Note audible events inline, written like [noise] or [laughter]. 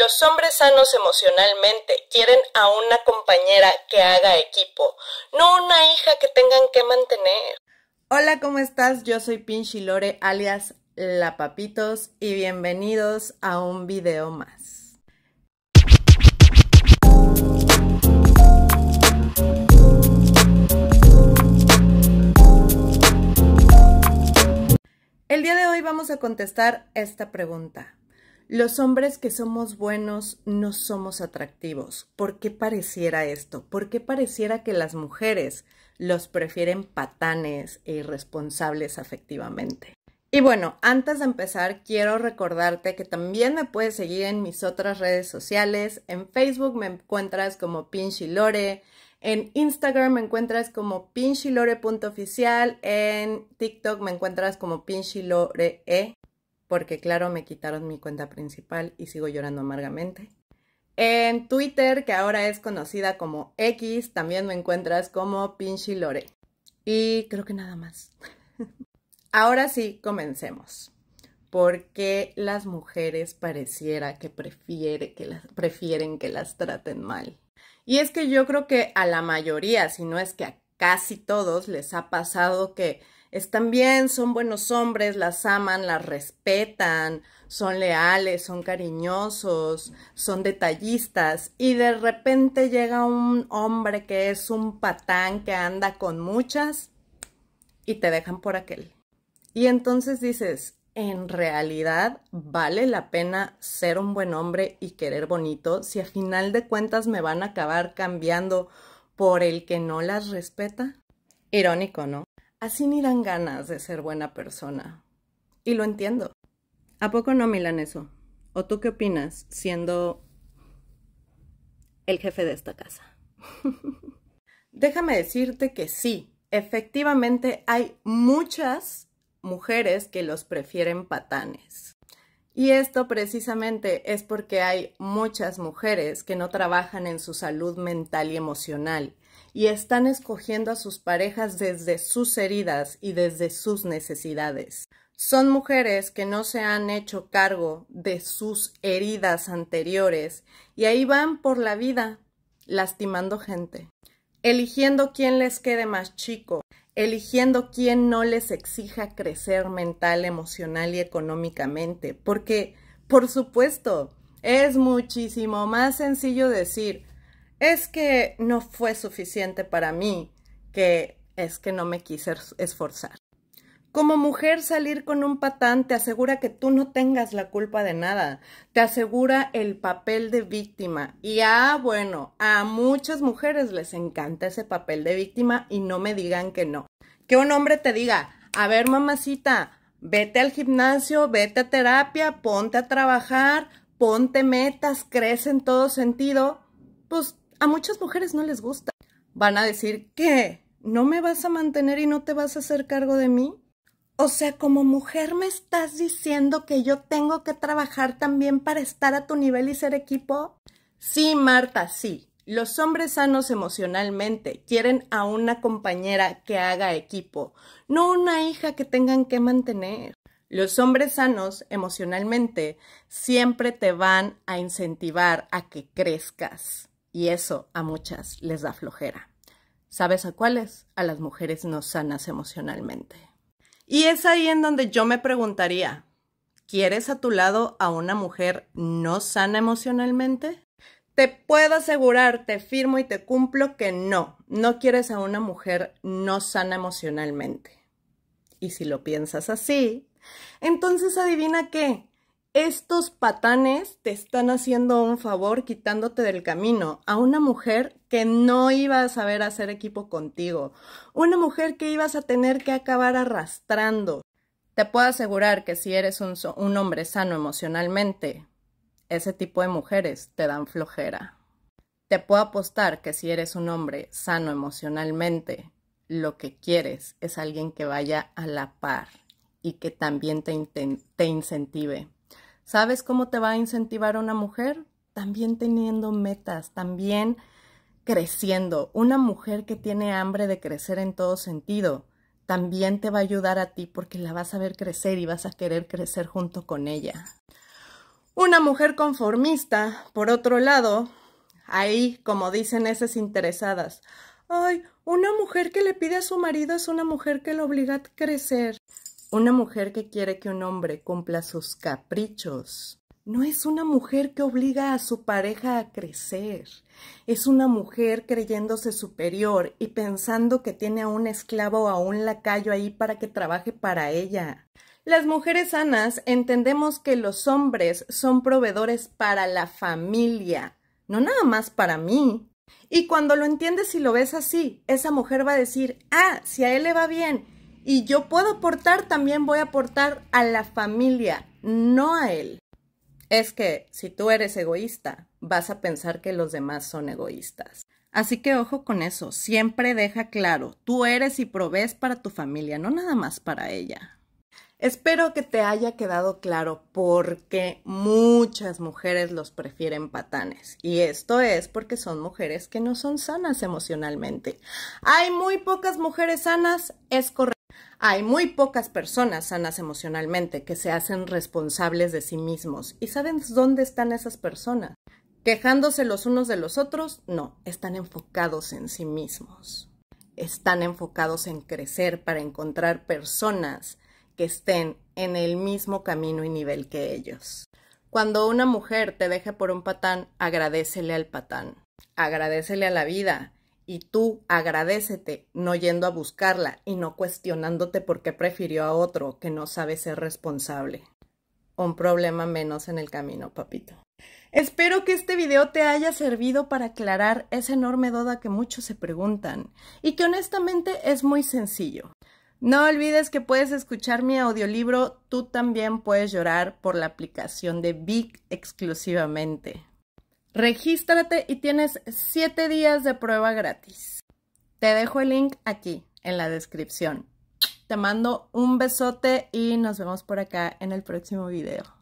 Los hombres sanos emocionalmente quieren a una compañera que haga equipo, no una hija que tengan que mantener. Hola, ¿cómo estás? Yo soy Pinchilore, Lore, alias La Papitos, y bienvenidos a un video más. El día de hoy vamos a contestar esta pregunta. Los hombres que somos buenos no somos atractivos. ¿Por qué pareciera esto? ¿Por qué pareciera que las mujeres los prefieren patanes e irresponsables afectivamente? Y bueno, antes de empezar, quiero recordarte que también me puedes seguir en mis otras redes sociales. En Facebook me encuentras como Lore. En Instagram me encuentras como pinchilore.oficial. En TikTok me encuentras como Pinchilore.e porque claro, me quitaron mi cuenta principal y sigo llorando amargamente. En Twitter, que ahora es conocida como X, también me encuentras como Pinchy Lore. Y creo que nada más. [laughs] ahora sí, comencemos. ¿Por qué las mujeres pareciera que, prefieren que las traten mal? Y es que yo creo que a la mayoría, si no es que a casi todos, les ha pasado que están bien, son buenos hombres, las aman, las respetan, son leales, son cariñosos, son detallistas y de repente llega un hombre que es un patán que anda con muchas y te dejan por aquel. Y entonces dices, en realidad vale la pena ser un buen hombre y querer bonito si a final de cuentas me van a acabar cambiando por el que no las respeta? Irónico, ¿no? Así ni dan ganas de ser buena persona. Y lo entiendo. ¿A poco no, eso. ¿O tú qué opinas siendo el jefe de esta casa? [laughs] Déjame decirte que sí, efectivamente hay muchas mujeres que los prefieren patanes. Y esto precisamente es porque hay muchas mujeres que no trabajan en su salud mental y emocional y están escogiendo a sus parejas desde sus heridas y desde sus necesidades. Son mujeres que no se han hecho cargo de sus heridas anteriores y ahí van por la vida lastimando gente, eligiendo quién les quede más chico, eligiendo quién no les exija crecer mental, emocional y económicamente, porque, por supuesto, es muchísimo más sencillo decir, es que no fue suficiente para mí, que es que no me quise esforzar. Como mujer, salir con un patán te asegura que tú no tengas la culpa de nada, te asegura el papel de víctima. Y ah, bueno, a muchas mujeres les encanta ese papel de víctima y no me digan que no. Que un hombre te diga, a ver mamacita, vete al gimnasio, vete a terapia, ponte a trabajar, ponte metas, crece en todo sentido, pues a muchas mujeres no les gusta. Van a decir, ¿qué? ¿No me vas a mantener y no te vas a hacer cargo de mí? O sea, como mujer me estás diciendo que yo tengo que trabajar también para estar a tu nivel y ser equipo. Sí, Marta, sí. Los hombres sanos emocionalmente quieren a una compañera que haga equipo, no una hija que tengan que mantener. Los hombres sanos emocionalmente siempre te van a incentivar a que crezcas y eso a muchas les da flojera. ¿Sabes a cuáles? A las mujeres no sanas emocionalmente. Y es ahí en donde yo me preguntaría, ¿quieres a tu lado a una mujer no sana emocionalmente? Te puedo asegurar, te firmo y te cumplo que no, no quieres a una mujer no sana emocionalmente. Y si lo piensas así, entonces adivina qué, estos patanes te están haciendo un favor quitándote del camino a una mujer que no iba a saber hacer equipo contigo, una mujer que ibas a tener que acabar arrastrando. Te puedo asegurar que si eres un, hombre sano emocionalmente, ese tipo de mujeres te dan flojera. Te puedo apostar que si eres un hombre sano emocionalmente, lo que quieres es alguien que vaya a la par y que también te incentive. ¿Sabes cómo te va a incentivar una mujer? También teniendo metas, también creciendo. Una mujer que tiene hambre de crecer en todo sentido, también te va a ayudar a ti porque la vas a ver crecer y vas a querer crecer junto con ella. Una mujer conformista, por otro lado, ahí, como dicen esas interesadas, ay, una mujer que le pide a su marido es una mujer que lo obliga a crecer. Una mujer que quiere que un hombre cumpla sus caprichos no es una mujer que obliga a su pareja a crecer. Es una mujer creyéndose superior y pensando que tiene a un esclavo o a un lacayo ahí para que trabaje para ella. Las mujeres sanas entendemos que los hombres son proveedores para la familia, no nada más para mí. Y cuando lo entiendes y lo ves así, esa mujer va a decir, ah, si a él le va bien, y yo puedo aportar, también voy a aportar a la familia, no a él. Es que si tú eres egoísta, vas a pensar que los demás son egoístas. Así que ojo con eso, siempre deja claro, tú eres y provees para tu familia, no nada más para ella. Espero que te haya quedado claro porque muchas mujeres los prefieren patanes. Y esto es porque son mujeres que no son sanas emocionalmente. Hay muy pocas mujeres sanas, es correcto. Hay muy pocas personas sanas emocionalmente que se hacen responsables de sí mismos. ¿Y saben dónde están esas personas? Quejándose los unos de los otros, no, están enfocados en sí mismos. Están enfocados en crecer para encontrar personas que estén en el mismo camino y nivel que ellos. Cuando una mujer te deje por un patán, agradecele al patán, agradecele a la vida y tú agradécete no yendo a buscarla y no cuestionándote por qué prefirió a otro que no sabe ser responsable. Un problema menos en el camino, papito. Espero que este video te haya servido para aclarar esa enorme duda que muchos se preguntan y que honestamente es muy sencillo. No olvides que puedes escuchar mi audiolibro Tú también puedes llorar por la aplicación de big exclusivamente. Regístrate y tienes 7 días de prueba gratis. Te dejo el link aquí en la descripción. Te mando un besote y nos vemos por acá en el próximo video.